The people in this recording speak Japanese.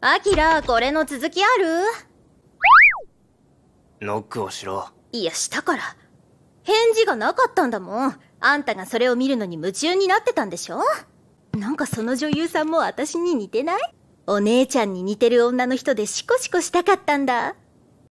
アキラ、これの続きあるノックをしろ。いや、したから。返事がなかったんだもん。あんたがそれを見るのに夢中になってたんでしょなんかその女優さんも私に似てないお姉ちゃんに似てる女の人でシコシコしたかったんだ。